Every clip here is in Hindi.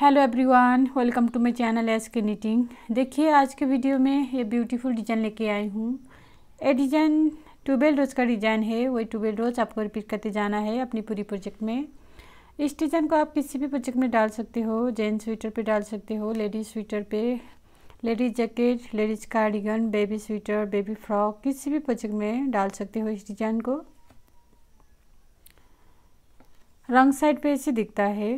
hello everyone welcome to my channel S K knitting देखिए आज के वीडियो में ये ब्यूटीफुल डिजाइन लेके आई हूँ ये डिज़ाइन ट्यूबेल रोज़ का डिज़ाइन है वही ट्यूबेल रोज़ आपको रिपीट करते जाना है अपनी पूरी प्रोजेक्ट में इस डिज़ाइन को आप किसी भी प्रोजेक्ट में डाल सकते हो जेंट्स स्वेटर पर डाल सकते हो लेडीज स्वेटर पर ladies jacket ladies cardigan baby sweater baby frock किसी भी प्रोजेक्ट में डाल सकते हो इस डिज़ाइन को रंग साइड पे ऐसे दिखता है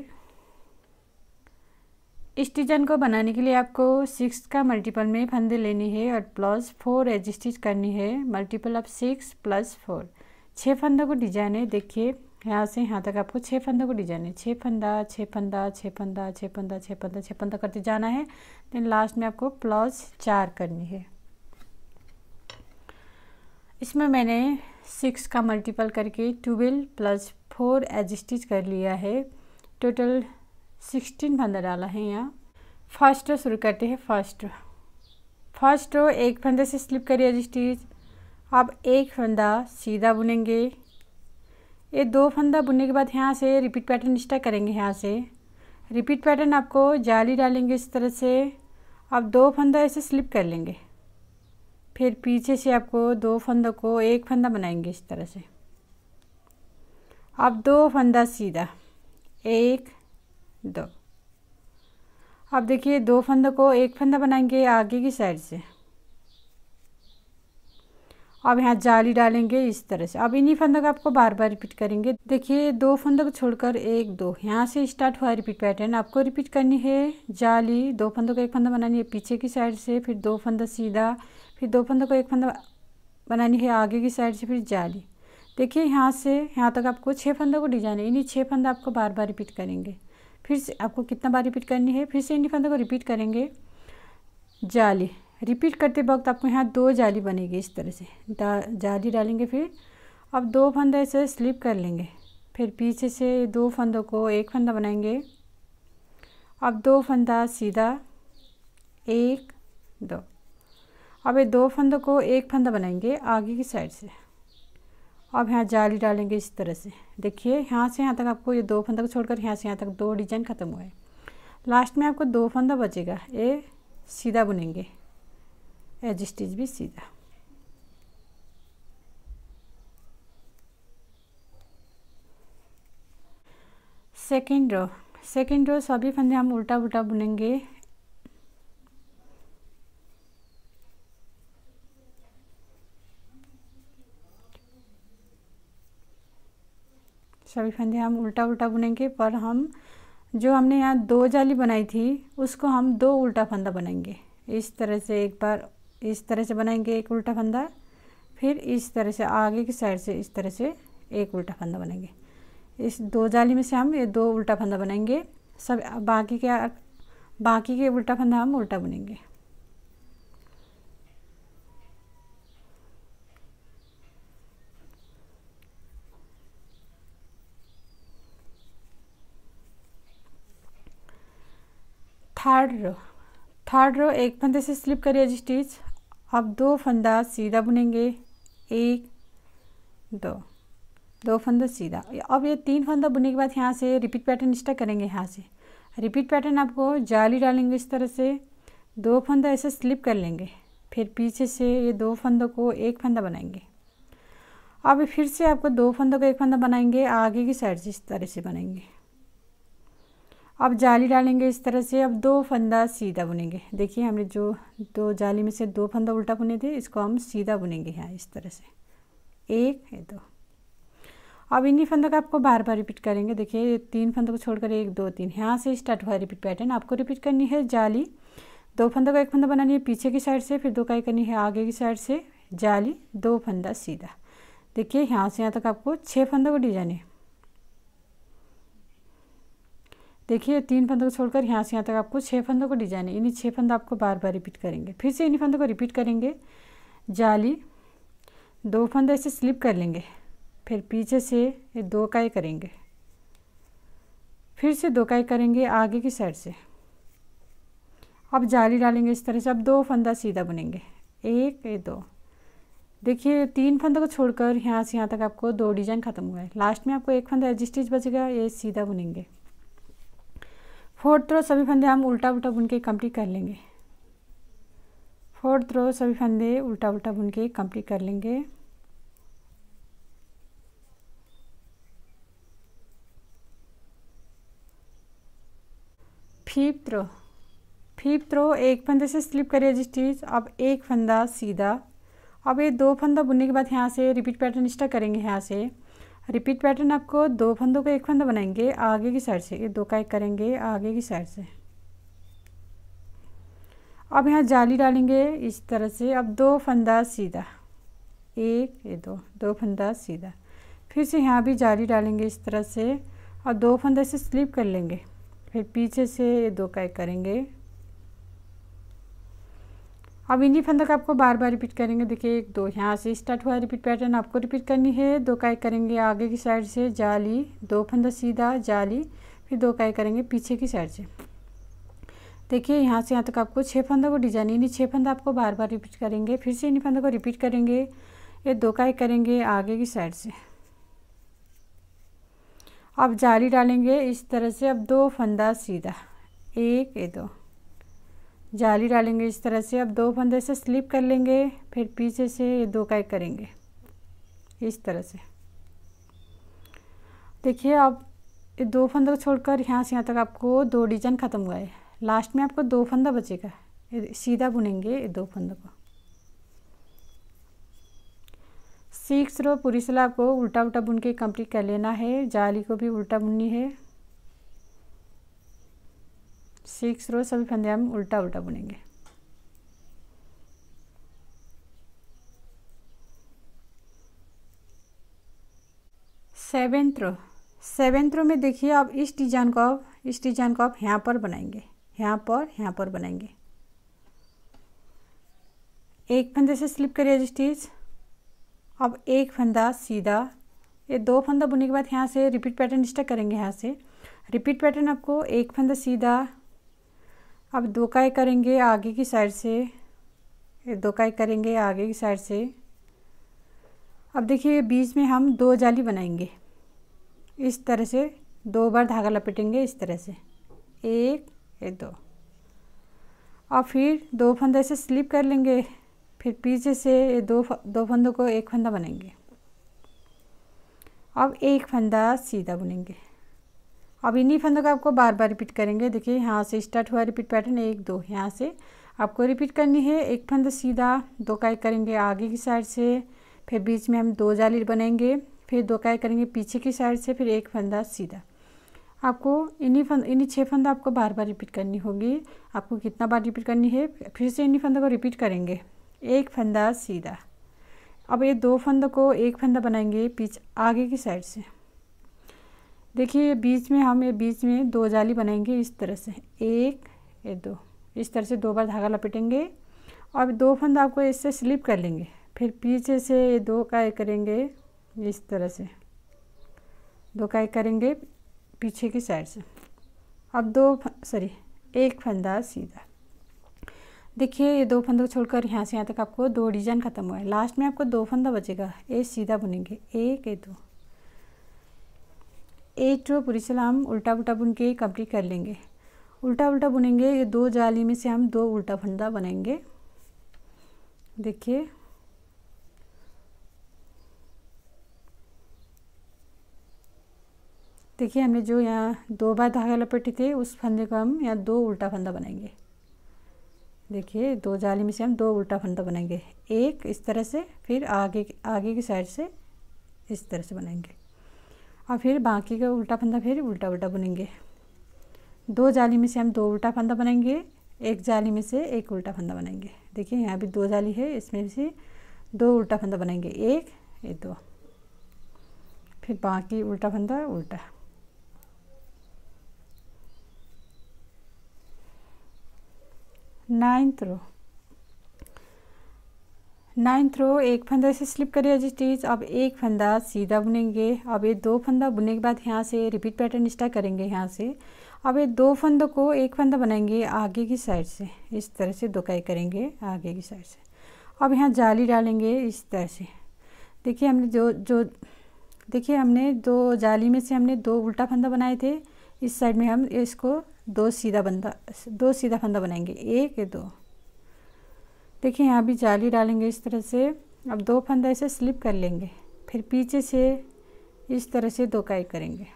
इस डिजाइन को बनाने के लिए आपको सिक्स का मल्टीपल में फंदे लेनी है और प्लस फोर एज स्टिच करनी है multiple of six plus four छः फंदों को डिजाइन है देखिए यहाँ से यहाँ तक आपको छः फंदों को डिजाइन है छः फंदा छः फंदा छः फंदा छः फंदा छः फंदा छः फंदा करते जाना है देन लास्ट में आपको प्लस चार करनी है इसमें मैंने सिक्स का मल्टीपल करके twelve plus four edge stitch कर लिया है टोटल सिक्सटीन फंदा डाला है यहाँ फर्स्ट रो शुरू करते हैं फर्स्ट रो फर्स्ट रो एक फंदे से स्लिप करिए स्टिच अब एक फंदा सीधा बुनेंगे ये दो फंदा बुनने के बाद यहाँ से रिपीट पैटर्न स्टार्ट करेंगे यहाँ से रिपीट पैटर्न आपको जाली डालेंगे इस तरह से अब दो फंदा ऐसे स्लिप कर लेंगे फिर पीछे से आपको दो फंदों को एक फंदा बनाएंगे इस तरह से अब दो फंदा सीधा एक दो अब देखिए दो फंदों को एक फंदा बनाएंगे आगे की साइड से अब यहाँ जाली डालेंगे इस तरह से अब इन्हीं फंदों को आपको बार बार रिपीट करेंगे देखिए दो फंदों को छोड़कर एक दो यहाँ से स्टार्ट हुआ रिपीट पैटर्न आपको रिपीट करनी है जाली दो फंदों को एक फंदा बनानी है पीछे की साइड से फिर दो फंदा सीधा फिर दो फंदों को एक फंदा बनानी है आगे की साइड से फिर जाली देखिए यहाँ से यहाँ तक आपको छः फंदों को डिजाइन है इन्हीं छः फंदा आपको बार बार रिपीट करेंगे फिर से आपको कितना बार रिपीट करनी है फिर से इन फंदों को रिपीट करेंगे जाली रिपीट करते वक्त आपको यहाँ दो जाली बनेगी इस तरह से जाली डालेंगे फिर अब दो फंदा ऐसे स्लिप कर लेंगे फिर पीछे से दो फंदों को एक फंदा बनाएंगे अब दो फंदा सीधा एक दो अब ये दो फंदों को एक फंदा बनाएंगे आगे की साइड से अब यहाँ जाली डालेंगे इस तरह से देखिए यहाँ से यहाँ तक आपको ये दो फंदा को छोड़कर यहाँ से यहाँ तक दो डिजाइन ख़त्म हुए लास्ट में आपको दो फंदा बचेगा ये सीधा बुनेंगे एज स्टिच भी सीधा सेकेंड रो सेकेंड रो सभी फंदे हम उल्टा उल्टा बुनेंगे सभी फंदे हम उल्टा उल्टा बुनेंगे पर हम जो हमने यहाँ दो जाली बनाई थी उसको हम दो उल्टा फंदा बनाएंगे इस तरह से एक बार इस तरह से बनाएंगे एक उल्टा फंदा फिर इस तरह से आगे की साइड से इस तरह से एक उल्टा फंदा बनाएंगे इस दो जाली में से हम ये दो उल्टा फंदा बनाएंगे सब बाकी के बाकी के उल्टा फंदा हम उल्टा बुनेंगे थर्ड रो थर्ड रो एक फंदे से स्लिप करिए स्टिच अब दो फंदा सीधा बुनेंगे एक दो दो फंदा सीधा अब ये तीन फंदा बुनने के बाद यहाँ से रिपीट पैटर्न स्टार्ट करेंगे यहाँ से रिपीट पैटर्न आपको जाली डालेंगे इस तरह से दो फंदा ऐसे स्लिप कर लेंगे फिर पीछे से ये दो फंदों को एक फंदा बनाएंगे अब फिर से आपको दो फंदों को एक फंदा बनाएंगे आगे की साइड से इस तरह से बनाएंगे अब जाली डालेंगे इस तरह से अब दो फंदा सीधा बुनेंगे देखिए हमने जो दो जाली में से दो फंदा उल्टा बुने थे इसको हम सीधा बुनेंगे यहाँ इस तरह से एक ये दो अब इन्हीं फंदों का आपको बार बार रिपीट करेंगे देखिए तीन फंदों को छोड़कर एक दो तीन यहाँ से स्टार्ट हुआ रिपीट पैटर्न आपको रिपीट करनी है जाली दो फंदों का एक फंदा बनानी है पीछे की साइड से फिर दो काई करनी है आगे की साइड से जाली दो फंदा सीधा देखिए यहाँ से यहाँ तक आपको छः फंदों को डिजाइन है देखिए तीन फंदों को छोड़कर यहाँ से यहाँ तक आपको छः फंदों को डिजाइन है इन्हीं छः फंदा आपको बार बार रिपीट करेंगे फिर से इन्हीं फंदों को रिपीट करेंगे जाली दो फंदे ऐसे स्लिप कर लेंगे फिर पीछे से ये दो काई करेंगे फिर से दो काई करेंगे आगे की साइड से अब जाली डालेंगे इस तरह से अब दो फंदा सीधा बुनेंगे एक ये दो देखिए तीन फंदों को छोड़कर यहाँ से यहाँ तक आपको दो डिजाइन खत्म हुआ है लास्ट में आपको एक फंदा एडजस्टिच बचेगा ये सीधा बुनेंगे फोर्थ रो सभी फंदे हम उल्टा उल्टा बुन के कंप्लीट कर लेंगे फोर्थ रो सभी फंदे उल्टा उल्टा बुन के कंप्लीट कर लेंगे फिफ्थ रो फिफ्थ रो एक फंदे से स्लिप करिए जिस चीज़ अब एक फंदा सीधा अब ये दो फंदा बुनने के बाद यहाँ से रिपीट पैटर्न स्टार्ट करेंगे यहाँ से रिपीट पैटर्न आपको दो फंदों को एक फंदा बनाएंगे आगे की साइड से ये दो का एक करेंगे आगे की साइड से अब यहाँ जाली डालेंगे इस तरह से अब दो फंदा सीधा एक ये दो दो फंदा सीधा फिर से यहाँ भी जाली डालेंगे इस तरह से और दो फंदे से स्लिप कर लेंगे फिर पीछे से ये दो का एक करेंगे अब इन्हीं फंदों का आपको बार बार रिपीट करेंगे देखिए एक दो यहाँ से स्टार्ट हुआ रिपीट पैटर्न आपको रिपीट करनी है दो काई करेंगे आगे की साइड से जाली दो फंदा सीधा जाली फिर दो काई करेंगे पीछे की साइड से देखिए यहाँ से यहाँ तक आपको छः फंदा को डिजाइन इन्हीं छः फंदा आपको बार बार रिपीट करेंगे फिर से इन्हीं फंदा को रिपीट करेंगे ये दो काई करेंगे आगे की साइड से अब जाली डालेंगे इस तरह से अब दो फंदा सीधा एक ये दो जाली डालेंगे इस तरह से अब दो फंदे से स्लिप कर लेंगे फिर पीछे से ये दो का एक करेंगे इस तरह से देखिए अब ये दो फंदा को छोड़कर यहाँ से यहाँ तक आपको दो डिजाइन ख़त्म हुआ है लास्ट में आपको दो फंदा बचेगा सीधा बुनेंगे ये दो फंदों को सिक्स रो पूरी सिला आपको उल्टा उल्टा बुन के कंप्लीट कर लेना है जाली को भी उल्टा बुननी है सिक्स रो सभी फंदे हम उल्टा उल्टा बुनेंगे सेवेंथ रो सेवेंथ रो में देखिए आप इस डिजाइन को आप इस डिजाइन को आप यहाँ पर बनाएंगे यहाँ पर यहाँ पर बनाएंगे एक फंदे से स्लिप करिए स्टिच अब एक फंदा सीधा ये दो फंदा बुनने के बाद यहाँ से रिपीट पैटर्न स्टक करेंगे यहाँ से रिपीट पैटर्न आपको एक फंदा सीधा अब दो काई करेंगे आगे की साइड से ये दो काई करेंगे आगे की साइड से अब देखिए बीच में हम दो जाली बनाएंगे इस तरह से दो बार धागा लपेटेंगे इस तरह से एक ये दो और फिर दो फंदे से स्लिप कर लेंगे फिर पीछे से ये दो दो फंदों को एक फंदा बनाएंगे अब एक फंदा सीधा बुनेंगे अब इन्हीं फंदों का आपको बार बार रिपीट करेंगे देखिए यहाँ से स्टार्ट हुआ रिपीट पैटर्न एक दो यहाँ से आपको रिपीट करनी है एक फंदा सीधा दो काय करेंगे आगे की साइड से फिर बीच में हम दो जाली बनाएंगे फिर दो काय करेंगे पीछे की साइड से फिर एक फंदा सीधा आपको इन्हीं फंद इन्हीं छः फंदा आपको बार बार रिपीट करनी होगी आपको कितना बार रिपीट करनी है फिर से इन्हीं फंदों को रिपीट करेंगे एक फंदा सीधा अब ये दो फंदों को एक फंदा बनाएंगे पीछे आगे की साइड से देखिए ये बीच में हम ये बीच में दो जाली बनाएंगे इस तरह से एक ये दो इस तरह से दो बार धागा लपेटेंगे और दो फंदा आपको इससे स्लिप कर लेंगे फिर पीछे से ये दो काय करेंगे इस तरह से दो काय करेंगे पीछे की साइड से अब दो सॉरी एक फंदा सीधा देखिए ये दो फंदों को छोड़कर यहाँ से यहाँ तक आपको दो डिजाइन खत्म हुआ है लास्ट में आपको दो फंदा बचेगा ये सीधा बुनेंगे एक ये दो एट सिला हम उल्टा उल्टा बुन के कंप्लीट कर लेंगे उल्टा उल्टा बुनेंगे ये दो जाली में से हम दो उल्टा फंदा बनाएंगे देखिए देखिए हमने जो यहाँ दो बार धागा लपेटे थे उस फंदे को हम यहाँ दो उल्टा फंदा बनाएंगे देखिए दो जाली में से हम दो उल्टा फंदा बनाएंगे एक इस तरह से फिर आगे आगे की साइड से इस तरह से बनाएंगे और फिर बाकी का उल्टा फंदा फिर उल्टा उल्टा बुनेंगे दो जाली में से हम दो उल्टा फंदा बनाएंगे एक जाली में से एक उल्टा फंदा बनाएंगे देखिए यहाँ भी दो जाली है इसमें से दो उल्टा फंदा बनाएंगे एक ये दो फिर बाकी उल्टा फंदा उल्टा नाइन्थ रो नाइन्थ रो एक फंदा से स्लिप करिए एज अब एक फंदा सीधा बुनेंगे अब ये दो फंदा बुनने के बाद यहाँ से रिपीट पैटर्न स्टार्ट करेंगे यहाँ से अब ये दो फंदों को एक फंदा बनाएंगे आगे की साइड से इस तरह से दुकाई करेंगे आगे की साइड से अब यहाँ जाली डालेंगे इस तरह से देखिए हमने जो जो देखिए हमने दो जाली में से हमने दो उल्टा फंदा बनाए थे इस साइड में हम इसको दो सीधा बंदा दो सीधा फंदा बनाएंगे एक दो देखिए यहाँ भी जाली डालेंगे इस तरह से अब दो फंदा ऐसे स्लिप कर लेंगे फिर पीछे से इस तरह से दो काई करेंगे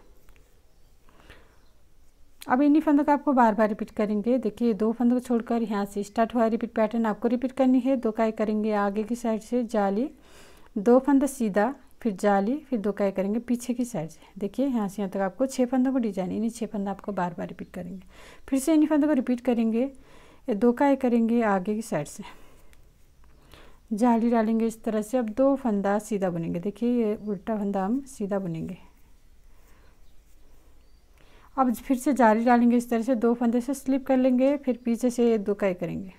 अब इन्हीं फंदों का आपको बार बार रिपीट करेंगे देखिए दो फंदों को छोड़कर यहाँ से स्टार्ट हुआ रिपीट पैटर्न आपको रिपीट करनी है दो काई करेंगे आगे की साइड से जाली दो फंदा सीधा फिर जाली फिर दो काई करेंगे पीछे की साइड से देखिए यहाँ से यहाँ तक आपको छः फंदों को डिजाइन इन्हीं छः फंदा आपको बार बार रिपीट करेंगे फिर से इन्हीं फंदों को रिपीट करेंगे दो काई करेंगे आगे की साइड से जाली डालेंगे इस तरह से अब दो फंदा सीधा बुनेंगे देखिए ये उल्टा फंदा हम सीधा बुनेंगे अब फिर से जाली डालेंगे इस तरह से दो फंदे से स्लिप कर लेंगे फिर पीछे से दो कई करेंगे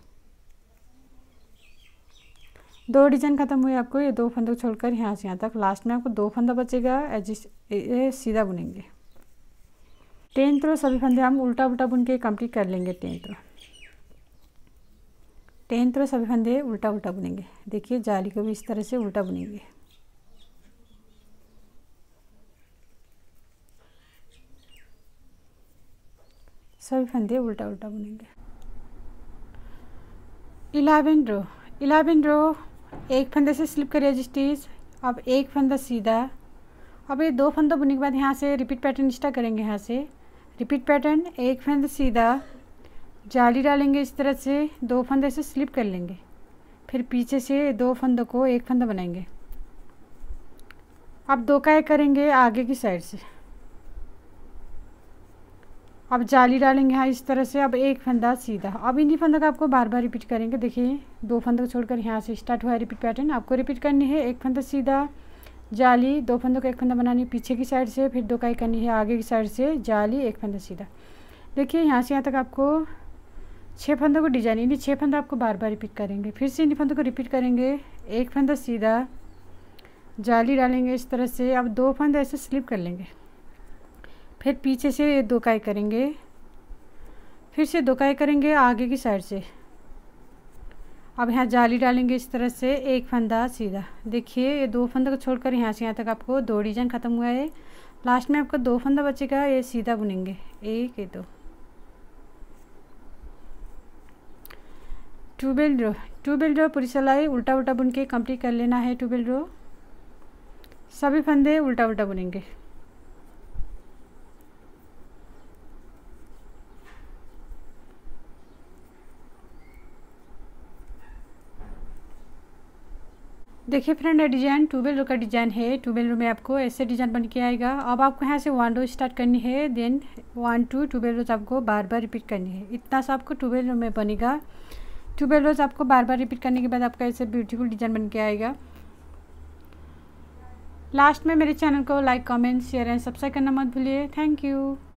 दो डिजाइन खत्म हुए आपको ये दो फंदे छोड़कर यहाँ से यहाँ तक लास्ट में आपको दो फंदा बचेगा ये सीधा बुनेंगे टेंथ रो सभी फंदे हम उल्टा उल्टा बुन के कंप्लीट कर लेंगे टेंथ रो टेन में सभी फंदे उल्टा उल्टा बुनेंगे देखिए जाली को भी इस तरह से उल्टा बुनेंगे सभी फंदे उल्टा उल्टा बुनेंगे इलेवन रो इलेवन रो एक फंदे से स्लिप करिए जिस अब एक फंदा सीधा अब ये दो फंदा बुनने के बाद यहाँ से रिपीट पैटर्न स्टार्ट करेंगे यहाँ से रिपीट पैटर्न एक फंदा सीधा जाली डालेंगे इस तरह से दो फंदे से स्लिप कर लेंगे फिर पीछे से दो फंदों को एक फंदा बनाएंगे अब दो का एक करेंगे आगे की साइड से अब जाली डालेंगे हाँ इस तरह से अब एक फंदा सीधा अब इन्हीं फंदों का आपको बार बार रिपीट करेंगे देखिए दो फंदों को छोड़कर यहाँ से स्टार्ट हुआ है रिपीट पैटर्न आपको रिपीट करनी है एक फंदा सीधा जाली दो फंदों को एक फंदा बनानी है पीछे की साइड से फिर दो काई करनी है आगे की साइड से जाली एक फंदा सीधा देखिए यहाँ से यहाँ तक आपको छः फंदों को डिजाइन यानी छः फंदा आपको बार बार रिपीट करेंगे फिर से इन फंदों को रिपीट करेंगे एक फंदा सीधा जाली डालेंगे इस तरह से अब दो फंदे ऐसे स्लिप कर लेंगे फिर पीछे से दो काई करेंगे फिर से दो काई करेंगे आगे की साइड से अब यहाँ जाली डालेंगे इस तरह से एक फंदा सीधा देखिए ये दो फंदे को छोड़कर यहाँ से यहाँ तक आपको दो डिजाइन ख़त्म हुआ है लास्ट में आपका दो फंदा बचेगा ये सीधा बुनेंगे एक ये दो ट्यूबेल रो ट्यूबेल रो पूरी सिलाई उल्टा उल्टा बुन के कंप्लीट कर लेना है बेल रो सभी फंदे उल्टा उल्टा बुनेंगे देखिए फ्रेंड डिजाइन ट्यूबेल रो का डिजाइन है ट्यूबेल रो में आपको ऐसे डिजाइन बन के आएगा अब आपको यहाँ से वन रो स्टार्ट करनी है then one two tubular rows आपको बार बार रिपीट करनी है इतना सा आपको ट्यूबेल रो में बनेगा ट्यूबेल रोज़ आपको बार बार रिपीट करने के बाद आपका ऐसे ब्यूटीफुल डिजाइन बन के आएगा लास्ट में मेरे चैनल को like comment share and subscribe करना मत भूलिए थैंक यू